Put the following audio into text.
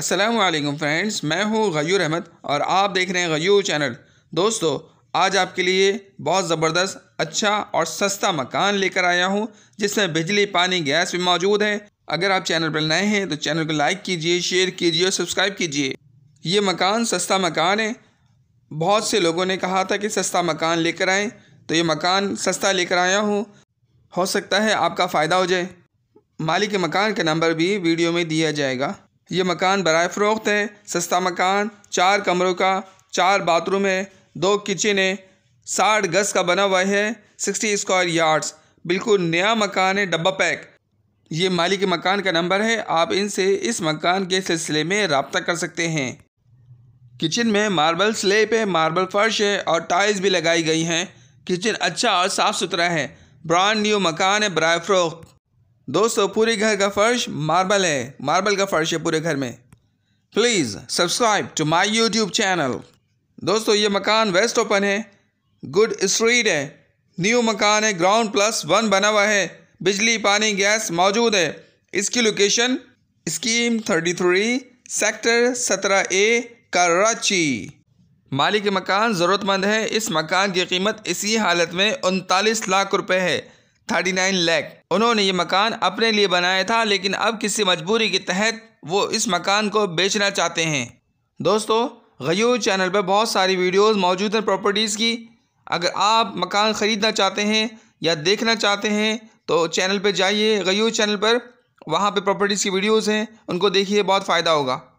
Aslam friends मैं हूँ गयूर अहमद और आप देख रहे हैं गयूर चैनल दोस्तों आज आपके लिए बहुत ज़बरदस्त अच्छा और सस्ता मकान लेकर आया हूँ जिसमें बिजली पानी गैस भी मौजूद है अगर आप चैनल पर नए हैं तो चैनल को लाइक कीजिए शेयर कीजिए और सब्सक्राइब कीजिए ये मकान सस्ता मकान है बहुत से लोगों ने कहा था कि सस्ता मकान लेकर आएँ तो ये मकान सस्ता लेकर आया हूँ हो सकता है आपका फ़ायदा हो जाए मालिक के मकान का नंबर भी वीडियो में दिया जाएगा ये मकान बरए फ़रोख्त है सस्ता मकान चार कमरों का चार बाथरूम है दो किचन है साठ गज़ का बना हुआ है सिक्सटी स्क्वायर यार्ड्स बिल्कुल नया मकान है डब्बा पैक ये मालिक मकान का नंबर है आप इनसे इस मकान के सिलसिले में रबता कर सकते हैं किचन में मार्बल स्लेप है मार्बल फर्श है और टाइल्स भी लगाई गई हैं किचन अच्छा और साफ़ सुथरा है ब्रांड न्यू मकान है बरए फ़रोख्त दोस्तों पूरे घर का फर्श मार्बल है मार्बल का फर्श है पूरे घर में please subscribe to my YouTube channel दोस्तों ये मकान वेस्ट ओपन है गुड स्ट्रीट है न्यू मकान है ग्राउंड प्लस वन बना हुआ है बिजली पानी गैस मौजूद है इसकी location scheme thirty three sector सत्रह ए कराची मालिक मकान ज़रूरतमंद है इस मकान की कीमत इसी हालत में उनतालीस लाख रुपए है थर्टी नाइन लैख उन्होंने ये मकान अपने लिए बनाया था लेकिन अब किसी मजबूरी के तहत वो इस मकान को बेचना चाहते हैं दोस्तों गयूर चैनल पर बहुत सारी वीडियोस मौजूद हैं प्रॉपर्टीज़ की अगर आप मकान ख़रीदना चाहते हैं या देखना चाहते हैं तो चैनल पर जाइए गयूर चैनल पर वहाँ पर प्रॉपर्टीज़ की वीडियोज़ हैं उनको देखिए बहुत फ़ायदा होगा